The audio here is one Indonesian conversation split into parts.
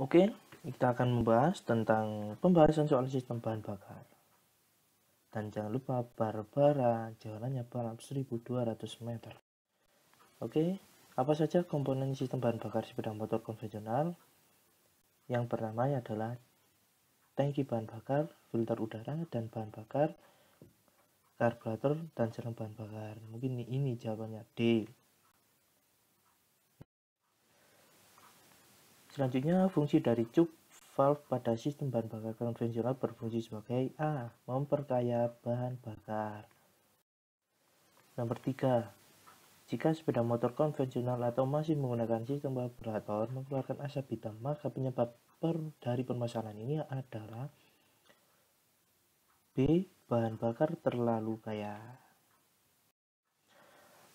Oke, kita akan membahas tentang pembahasan soal sistem bahan bakar. Dan jangan lupa Barbara, jalannya balap 1200 meter. Oke, apa saja komponen sistem bahan bakar sepeda motor konvensional? Yang pertama adalah tangki bahan bakar, filter udara, dan bahan bakar, karburator, dan selang bahan bakar. Mungkin ini jawabannya D. Selanjutnya, fungsi dari cup valve pada sistem bahan bakar konvensional berfungsi sebagai A. Memperkaya bahan bakar. Nomor 3. Jika sepeda motor konvensional atau masih menggunakan sistem karburator mengeluarkan asap hitam, maka penyebab per dari permasalahan ini adalah B. Bahan bakar terlalu kaya.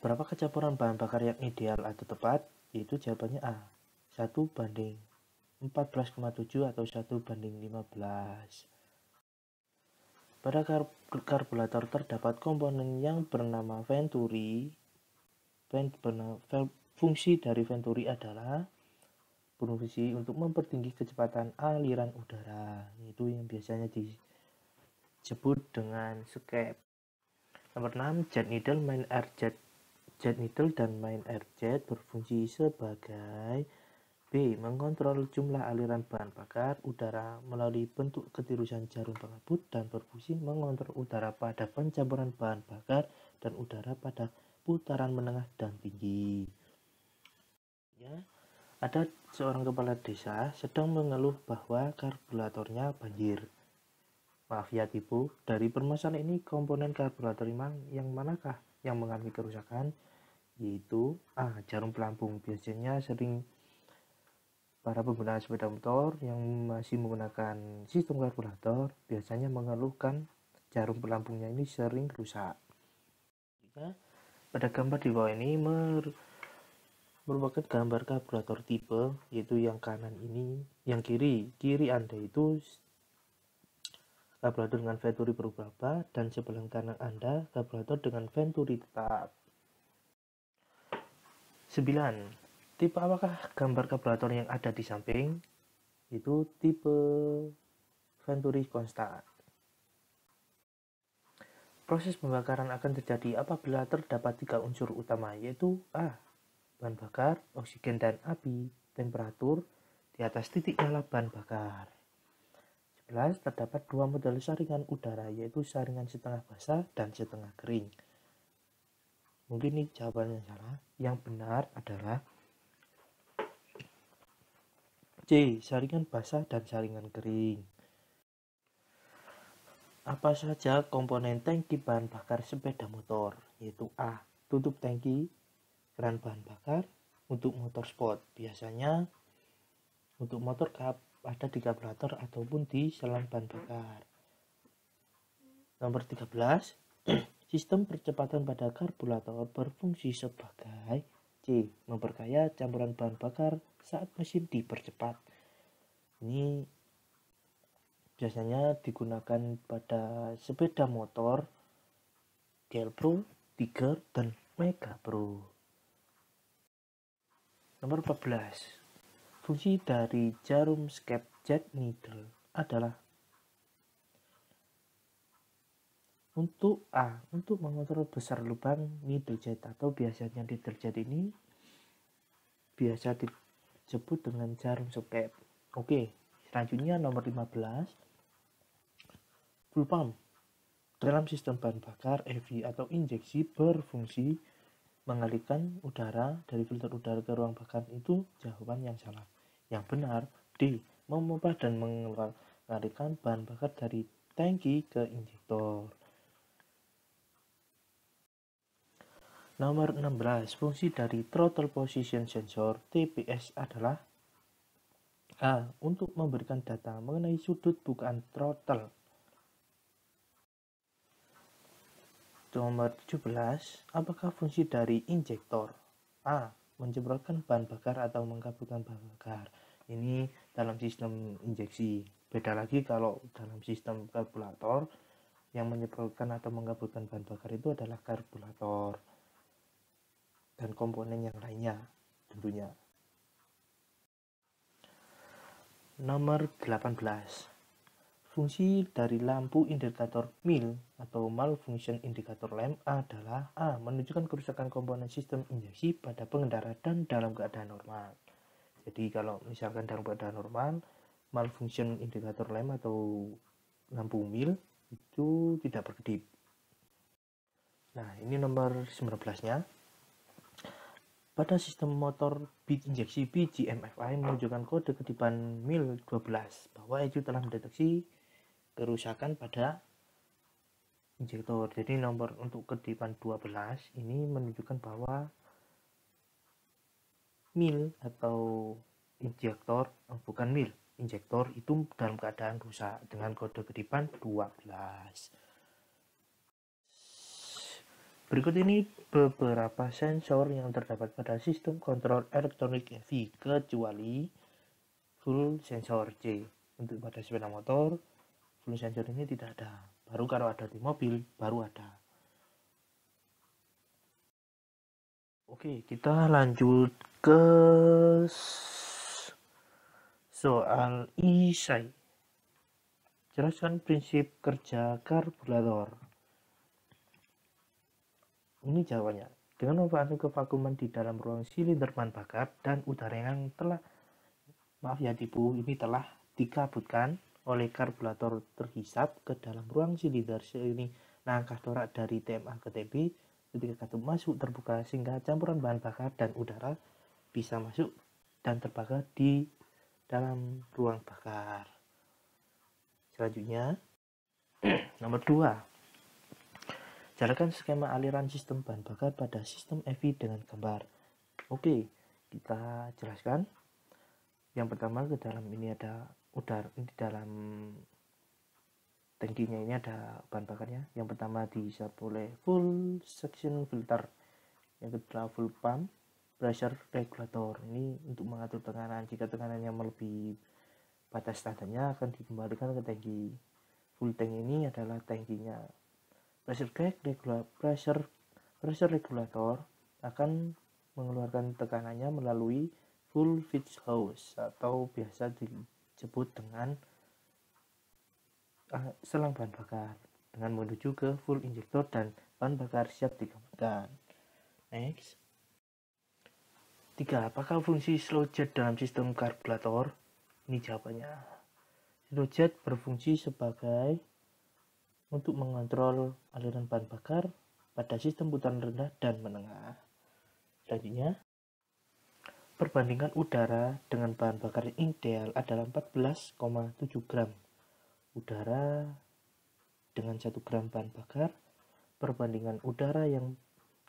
Berapa kecampuran bahan bakar yang ideal atau tepat? Itu jawabannya A. 1 banding 14,7 atau 1 banding 15. Pada kar karburator terdapat komponen yang bernama venturi. fungsi dari venturi adalah berfungsi untuk mempertinggi kecepatan aliran udara, itu yang biasanya disebut dengan skep. Nomor 6, jet needle, main air jet. Jet needle dan main air jet berfungsi sebagai B. Mengontrol jumlah aliran bahan bakar udara melalui bentuk ketirusan jarum pengabut dan berfungsi mengontrol udara pada pencampuran bahan bakar dan udara pada putaran menengah dan tinggi. Ya, ada seorang kepala desa sedang mengeluh bahwa karburatornya banjir. Maaf ya Ibu, dari permasalahan ini komponen karburator yang manakah yang mengalami kerusakan? Yaitu A. Jarum pelampung biasanya sering Para pengguna sepeda motor yang masih menggunakan sistem karburator biasanya mengeluhkan jarum pelampungnya ini sering rusak. pada gambar di bawah ini merupakan gambar karburator tipe yaitu yang kanan ini, yang kiri, kiri Anda itu karburator dengan venturi berubah dan sebelah kanan Anda karburator dengan venturi tetap. 9. Tipe apakah gambar kalkulator yang ada di samping? Itu tipe Venturi konstan. Proses pembakaran akan terjadi apabila terdapat tiga unsur utama yaitu A. Bahan bakar, oksigen dan api, temperatur di atas titik nyala bahan bakar. 11. Terdapat dua model saringan udara yaitu saringan setengah basah dan setengah kering. Mungkin ini jawabannya salah. Yang benar adalah C. Saringan basah dan saringan kering Apa saja komponen tangki bahan bakar sepeda motor? Yaitu A. Tutup tangki keran bahan bakar untuk motor sport biasanya untuk motor cup ada di karburator ataupun di selang bahan bakar nomor 13 sistem percepatan pada karburator berfungsi sebagai C. Memperkaya campuran bahan bakar saat mesin dipercepat. Ini biasanya digunakan pada sepeda motor GL Pro, Tiger, dan Mega Pro. Nomor 14. Fungsi dari jarum scape jet needle adalah Untuk A, ah, untuk mengontrol besar lubang middle atau biasanya deterjen ini biasa disebut dengan jarum soket. Oke, selanjutnya nomor 15, full pump. Dalam sistem bahan bakar, EV atau injeksi berfungsi mengalirkan udara dari filter udara ke ruang bakar itu jawaban yang salah. Yang benar, D. Memompa dan mengeluarkan bahan bakar dari tangki ke injektor. Nomor 16. Fungsi dari Throttle Position Sensor TPS adalah A. Untuk memberikan data mengenai sudut bukaan throttle. Nomor 17. Apakah fungsi dari injektor? A. Menjembrotkan bahan bakar atau mengkabutkan bahan bakar. Ini dalam sistem injeksi. Beda lagi kalau dalam sistem karburator yang menyebabkan atau mengkabutkan bahan bakar itu adalah karburator dan komponen yang lainnya tentunya. Nomor 18. Fungsi dari lampu indikator MIL atau malfunction indicator lamp adalah A. Menunjukkan kerusakan komponen sistem injeksi pada pengendara dan dalam keadaan normal. Jadi kalau misalkan dalam keadaan normal, malfunction indikator lamp atau lampu MIL itu tidak berkedip. Nah, ini nomor 19-nya. Pada sistem motor injeksi biji MFI menunjukkan kode kedipan mil 12 bahwa ECU telah mendeteksi kerusakan pada injektor. Jadi nomor untuk kedipan 12 ini menunjukkan bahwa mil atau injektor eh, bukan mil injektor itu dalam keadaan rusak dengan kode kedipan 12. Berikut ini beberapa sensor yang terdapat pada sistem kontrol elektronik EV kecuali full sensor C. Untuk pada sepeda motor, full sensor ini tidak ada. Baru kalau ada di mobil, baru ada. Oke, kita lanjut ke soal isai. Jelaskan prinsip kerja karburator. Ini jawabannya. Dengan memanfaatkan kevakuman di dalam ruang silinder bahan bakar dan udara yang telah maaf ya tipu ini telah dikabutkan oleh karburator terhisap ke dalam ruang silinder ini langkah torak dari TMA ke TB ketika katup masuk terbuka sehingga campuran bahan bakar dan udara bisa masuk dan terbakar di dalam ruang bakar. Selanjutnya, nomor 2. Jalankan skema aliran sistem bahan bakar pada sistem EV dengan gambar. Oke, kita jelaskan. Yang pertama ke dalam ini ada udara di dalam tangkinya ini ada bahan bakarnya. Yang pertama diisap oleh full section filter. Yang kedua full pump pressure regulator. Ini untuk mengatur tekanan. Jika tekanannya melebihi batas standarnya akan dikembalikan ke tangki. Full tank ini adalah tangkinya pressure gauge regulator pressure pressure regulator akan mengeluarkan tekanannya melalui full pitch Hose atau biasa disebut dengan uh, selang bahan bakar dengan menuju ke full Injector dan bahan bakar siap digunakan. Next. 3. Apakah fungsi slow jet dalam sistem karburator? Ini jawabannya. Slow jet berfungsi sebagai untuk mengontrol aliran bahan bakar pada sistem putaran rendah dan menengah. Selanjutnya, perbandingan udara dengan bahan bakar yang ideal adalah 14,7 gram udara dengan 1 gram bahan bakar. Perbandingan udara yang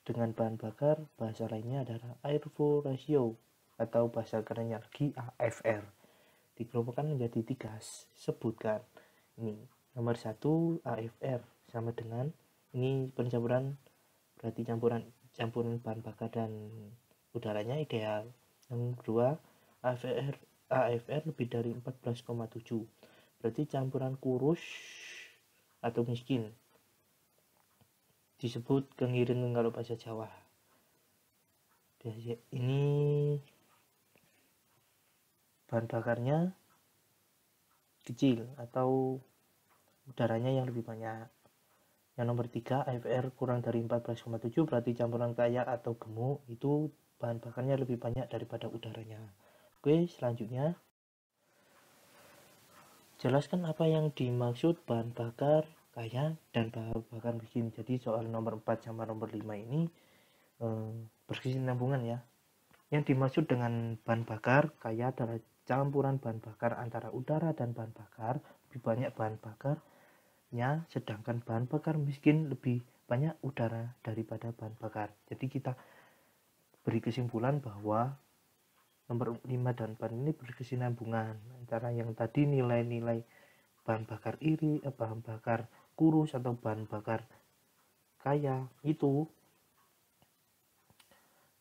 dengan bahan bakar bahasa lainnya adalah air flow ratio atau bahasa kerennya lagi AFR dikelompokkan menjadi tiga sebutkan ini Nomor satu AFR sama dengan ini pencampuran berarti campuran campuran bahan bakar dan udaranya ideal. Yang kedua AFR AFR lebih dari 14,7 berarti campuran kurus atau miskin disebut kengirin kalau bahasa Jawa ini bahan bakarnya kecil atau udaranya yang lebih banyak. Yang nomor tiga, AFR kurang dari 14,7 berarti campuran kaya atau gemuk itu bahan bakarnya lebih banyak daripada udaranya. Oke, selanjutnya. Jelaskan apa yang dimaksud bahan bakar kaya dan bahan bakar miskin. Jadi soal nomor 4 sama nomor 5 ini eh, berkesinambungan ya. Yang dimaksud dengan bahan bakar kaya adalah campuran bahan bakar antara udara dan bahan bakar, lebih banyak bahan bakar nya sedangkan bahan bakar miskin lebih banyak udara daripada bahan bakar. Jadi kita beri kesimpulan bahwa nomor 5 dan 4 ini berkesinambungan antara yang tadi nilai-nilai bahan bakar iri, eh, bahan bakar kurus atau bahan bakar kaya itu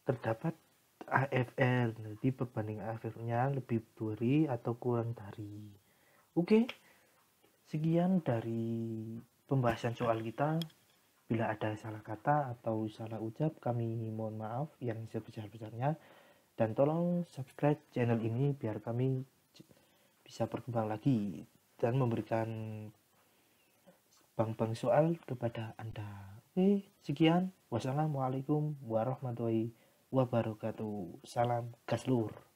terdapat AFR, jadi perbandingan AFR-nya lebih dari atau kurang dari. Oke. Okay. Sekian dari pembahasan soal kita. Bila ada salah kata atau salah ucap, kami mohon maaf yang sebesar-besarnya. Dan tolong subscribe channel ini biar kami bisa berkembang lagi dan memberikan bang bang soal kepada Anda. Oke, sekian. Wassalamualaikum warahmatullahi wabarakatuh. Salam Gaslur.